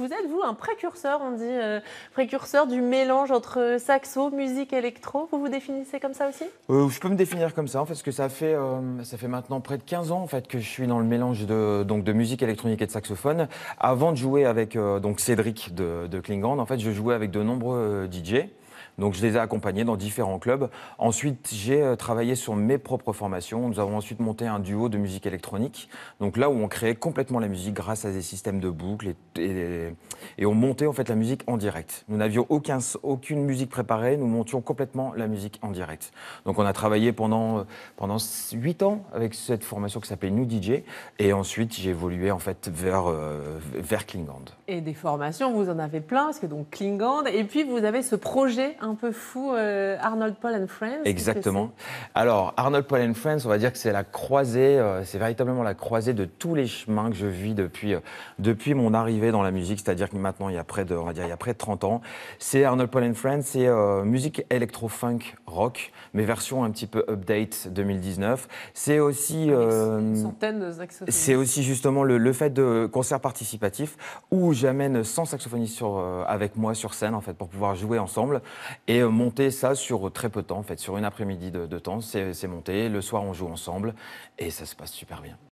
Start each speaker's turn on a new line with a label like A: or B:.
A: vous êtes, vous, un précurseur, on dit, euh, précurseur du mélange entre saxo, musique, électro. Vous vous définissez comme ça aussi
B: euh, Je peux me définir comme ça, en fait, parce que ça fait, euh, ça fait maintenant près de 15 ans en fait, que je suis dans le mélange de, donc, de musique électronique et de saxophone. Avant de jouer avec donc Cédric de, de Klingon, en fait, je jouais avec de nombreux DJ. Donc je les ai accompagnés dans différents clubs. Ensuite, j'ai euh, travaillé sur mes propres formations. Nous avons ensuite monté un duo de musique électronique. Donc là où on créait complètement la musique grâce à des systèmes de boucles et, on montait en fait la musique en direct. Nous n'avions aucun, aucune musique préparée, nous montions complètement la musique en direct. Donc on a travaillé pendant, euh, pendant 8 ans avec cette formation qui s'appelait New DJ et ensuite j'ai évolué en fait vers, euh, vers
C: Et des formations, vous en avez plein, parce que donc Klingand, et puis vous avez ce projet un peu fou, euh, Arnold Paul and Friends. Exactement.
B: Alors, Arnold Paul and Friends, on va dire que c'est la croisée, euh, c'est véritablement la croisée de tous les chemins que je vis depuis, euh, depuis mon arrivée dans la musique, c'est-à-dire que maintenant, il y a près de, il y a près de 30 ans. C'est Arnold Paul and Friends, c'est musique électro-funk rock, mais version un petit peu update 2019. C'est aussi. Ah c'est aussi justement le, fait de concerts participatifs où j'amène 100 saxophonistes sur, avec moi sur scène, en fait, pour pouvoir jouer ensemble et euh, monter ça sur euh, très peu de temps, en fait, sur une après-midi de, temps, c'est monté. Le soir, on joue ensemble et ça se passe super bien.